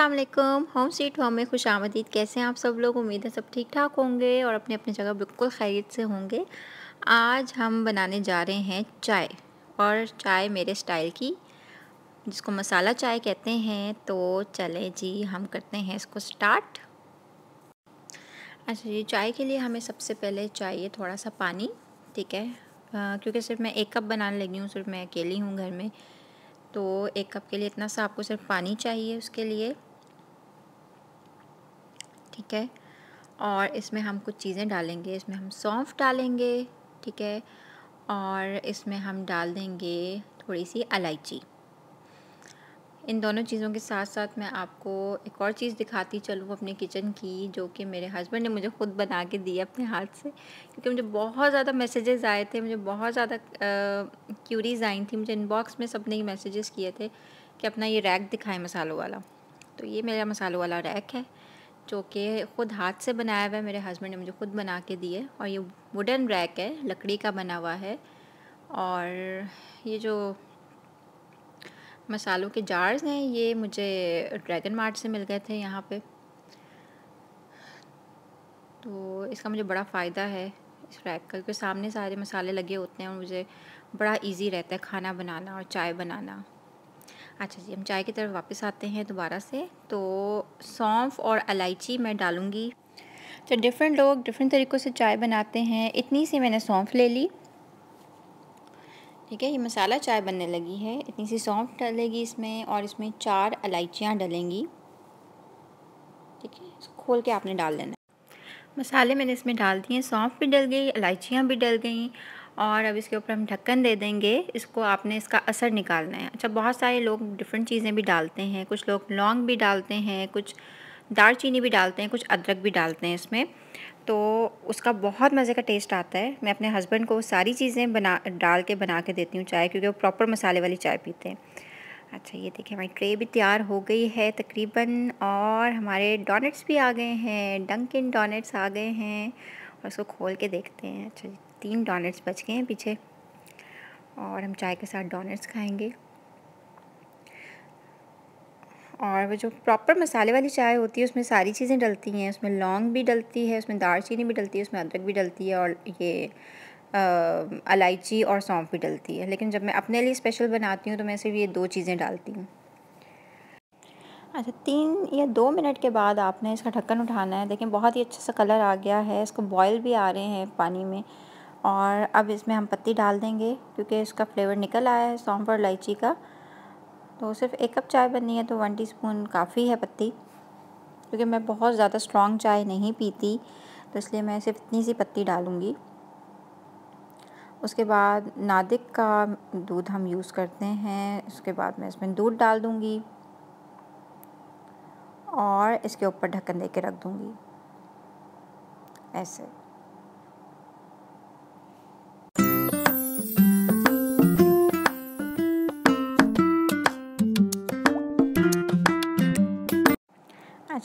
Aslam home sweet home में खुश आमदीद कैसे हैं आप सब लोग उम्मीद है सब ठीक ठाक होंगे और अपने अपने जगह बिल्कुल खैरियत से होंगे आज हम बनाने जा रहे हैं चाय और चाय मेरे स्टाइल की जिसको मसाला चाय कहते हैं तो चले जी हम करते हैं इसको स्टार्ट अच्छा जी चाय के लिए हमें सबसे पहले चाहिए थोड़ा सा पानी ठीक है क्योंकि सिर्फ मैं एक कप बनाने लगी हूँ सिर्फ मैं अकेली हूँ घर में तो एक कप के लिए इतना सा आपको सिर्फ पानी चाहिए उसके लिए ठीक है और इसमें हम कुछ चीज़ें डालेंगे इसमें हम सौंफ डालेंगे ठीक है और इसमें हम डाल देंगे थोड़ी सी इलायची इन दोनों चीज़ों के साथ साथ मैं आपको एक और चीज़ दिखाती चलूँ अपने किचन की जो कि मेरे हस्बैंड ने मुझे ख़ुद बना के दी अपने हाथ से क्योंकि मुझे बहुत ज़्यादा मैसेजेस आए थे मुझे बहुत ज़्यादा क्यूरीज आई थी मुझे इनबॉक्स में सबने ये मैसेजेस किए थे कि अपना ये रैक दिखाएं मसालों वाला तो ये मेरा मसालों वाला रैक है जो कि ख़ुद हाथ से बनाया हुआ है मेरे हस्बैंड ने मुझे ख़ुद बना के दिए और ये वुडन रैक है लकड़ी का बना हुआ है और ये जो मसालों के जार्स हैं ये मुझे ड्रैगन मार्ट से मिल गए थे यहाँ पे तो इसका मुझे बड़ा फ़ायदा है इस रैक का क्योंकि सामने सारे मसाले लगे होते हैं और मुझे बड़ा इजी रहता है खाना बनाना और चाय बनाना अच्छा जी हम चाय की तरफ वापस आते हैं दोबारा से तो सौंफ और इलायची मैं डालूँगी तो डिफरेंट लोग डिफरेंट तरीक़ों से चाय बनाते हैं इतनी सी मैंने सौंफ ले ली ठीक है ये मसाला चाय बनने लगी है इतनी सी सौंफ डलेगी इसमें और इसमें चार इलायचियाँ डलेंगी ठीक है खोल के आपने डाल देना मसाले मैंने इसमें डाल दिए सौंफ भी डल गई इलायचियाँ भी डल गई और अब इसके ऊपर हम ढक्कन दे देंगे इसको आपने इसका असर निकालना है अच्छा बहुत सारे लोग डिफरेंट चीज़ें भी डालते हैं कुछ लोग लौंग भी डालते हैं कुछ चीनी भी डालते हैं कुछ अदरक भी डालते हैं इसमें तो उसका बहुत मज़े का टेस्ट आता है मैं अपने हस्बैंड को सारी चीज़ें बना डाल के बना के देती हूँ चाय क्योंकि वो प्रॉपर मसाले वाली चाय पीते हैं अच्छा ये देखिए हमारी ट्रे भी तैयार हो गई है तकरीबन और हमारे डोनेट्स भी आ गए हैं डंकिन डोनेट्स आ गए हैं और उसको खोल के देखते हैं अच्छा जी तीन डोनट्स बच गए हैं पीछे और हम चाय के साथ डोनट्स खाएंगे और वो जो प्रॉपर मसाले वाली चाय होती है उसमें सारी चीज़ें डलती हैं उसमें लौंग भी डलती है उसमें दालचीनी भी डलती है उसमें अदरक भी डलती है और ये इलायची और सौंफ भी डलती है लेकिन जब मैं अपने लिए स्पेशल बनाती हूँ तो मैं सिर्फ ये दो चीज़ें डालती हूँ अच्छा तीन या दो मिनट के बाद आपने इसका ढक्कन उठाना है देखें बहुत ही अच्छा सा कलर आ गया है इसको बॉयल भी आ रहे हैं पानी में और अब इसमें हम पत्ती डाल देंगे क्योंकि इसका फ्लेवर निकल आया है सौंफ और इलायची का तो सिर्फ एक कप चाय बननी है तो वन टीस्पून काफ़ी है पत्ती क्योंकि मैं बहुत ज़्यादा स्ट्रॉन्ग चाय नहीं पीती तो इसलिए मैं सिर्फ इतनी सी पत्ती डालूँगी उसके बाद नादिक का दूध हम यूज़ करते हैं उसके बाद मैं इसमें दूध डाल दूँगी और इसके ऊपर ढक्कन दे के रख दूँगी ऐसे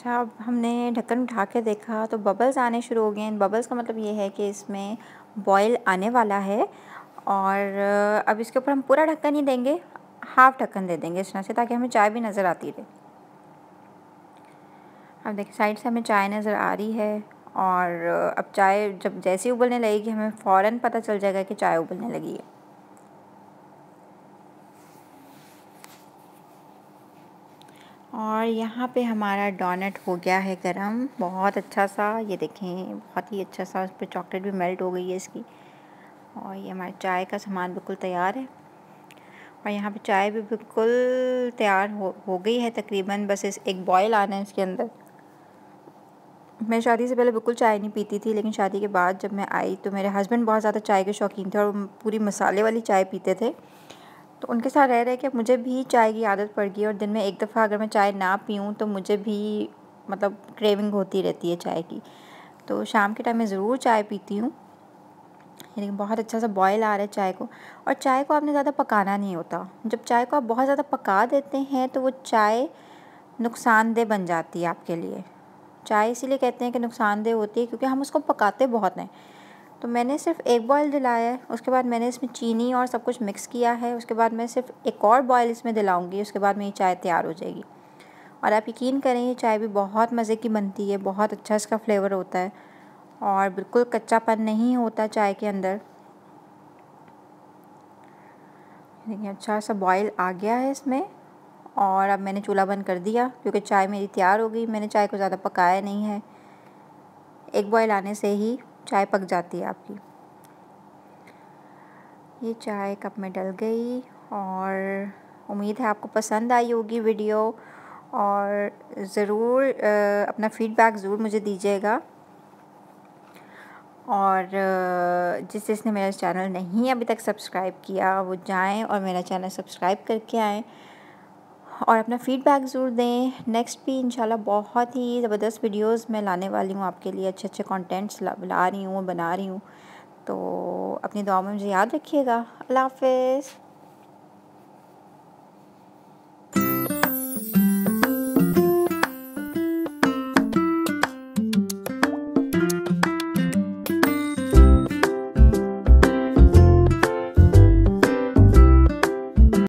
अच्छा अब हमने ढक्कन उठा के देखा तो बबल्स आने शुरू हो गए इन बबल्स का मतलब ये है कि इसमें बॉयल आने वाला है और अब इसके ऊपर हम पूरा ढक्कन ही देंगे हाफ़ ढक्कन दे देंगे इस तरह से ताकि हमें चाय भी नज़र आती रहे अब देखिए साइड से हमें चाय नज़र आ रही है और अब चाय जब जैसे उबलने लगेगी हमें फ़ौर पता चल जाएगा कि चाय उबलने लगी है और यहाँ पे हमारा डोनट हो गया है गरम बहुत अच्छा सा ये देखें बहुत ही अच्छा सा उस पर चॉकलेट भी मेल्ट हो गई है इसकी और ये हमारे चाय का सामान बिल्कुल तैयार है और यहाँ पे चाय भी बिल्कुल तैयार हो हो गई है तकरीबन बस इस एक बॉयल आना है इसके अंदर मैं शादी से पहले बिल्कुल चाय नहीं पीती थी लेकिन शादी के बाद जब मैं आई तो मेरे हस्बैंड बहुत ज़्यादा चाय के शौकीन थे और पूरी मसाले वाली चाय पीते थे तो उनके साथ रह रहे कि मुझे भी चाय की आदत पड़ गई और दिन में एक दफ़ा अगर मैं चाय ना पीऊँ तो मुझे भी मतलब क्रेविंग होती रहती है चाय की तो शाम के टाइम में ज़रूर चाय पीती हूँ लेकिन बहुत अच्छा सा बॉयल आ रहा है चाय को और चाय को आपने ज़्यादा पकाना नहीं होता जब चाय को आप बहुत ज़्यादा पका देते हैं तो वो चाय नुकसानदेह बन जाती है आपके लिए चाय इसीलिए कहते हैं कि नुकसानदेह होती है क्योंकि हम उसको पकाते बहुत हैं तो मैंने सिर्फ एक बॉयल दिलाया है उसके बाद मैंने इसमें चीनी और सब कुछ मिक्स किया है उसके बाद मैं सिर्फ एक और बॉयल इसमें दिलाऊंगी उसके बाद मेरी चाय तैयार हो जाएगी और आप यकीन करें ये चाय भी बहुत मज़े की बनती है बहुत अच्छा इसका फ्लेवर होता है और बिल्कुल कच्चापन नहीं होता चाय के अंदर देखिए अच्छा सा बॉयल आ गया है इसमें और अब मैंने चूल्हा बंद कर दिया क्योंकि चाय मेरी तैयार हो गई मैंने चाय को ज़्यादा पकाया नहीं है एक बॉयल आने से ही चाय पक जाती है आपकी ये चाय कप में डल गई और उम्मीद है आपको पसंद आई होगी वीडियो और ज़रूर अपना फ़ीडबैक ज़रूर मुझे दीजिएगा और जिस जिसने मेरा चैनल नहीं अभी तक सब्सक्राइब किया वो जाएं और मेरा चैनल सब्सक्राइब करके आएँ और अपना फ़ीडबैक ज़रूर दें नेक्स्ट भी इंशाल्लाह बहुत ही ज़बरदस्त वीडियोस मैं लाने वाली हूँ आपके लिए अच्छे अच्छे कंटेंट्स ला रही हूँ बना रही हूँ तो अपनी दुआ में मुझे याद रखिएगा अल्लाह हाफिज़